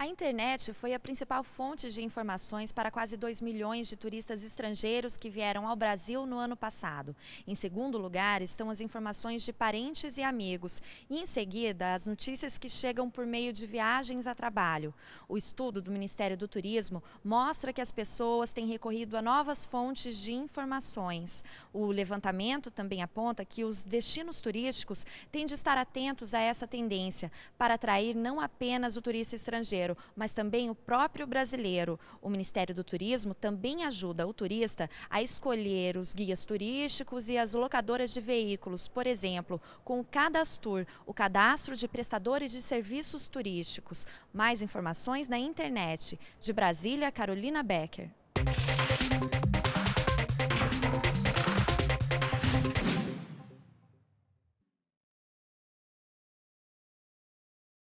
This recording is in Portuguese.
A internet foi a principal fonte de informações para quase 2 milhões de turistas estrangeiros que vieram ao Brasil no ano passado. Em segundo lugar estão as informações de parentes e amigos. E em seguida, as notícias que chegam por meio de viagens a trabalho. O estudo do Ministério do Turismo mostra que as pessoas têm recorrido a novas fontes de informações. O levantamento também aponta que os destinos turísticos têm de estar atentos a essa tendência para atrair não apenas o turista estrangeiro, mas também o próprio brasileiro. O Ministério do Turismo também ajuda o turista a escolher os guias turísticos e as locadoras de veículos, por exemplo, com o Cadastur, o cadastro de prestadores de serviços turísticos. Mais informações na internet. De Brasília, Carolina Becker.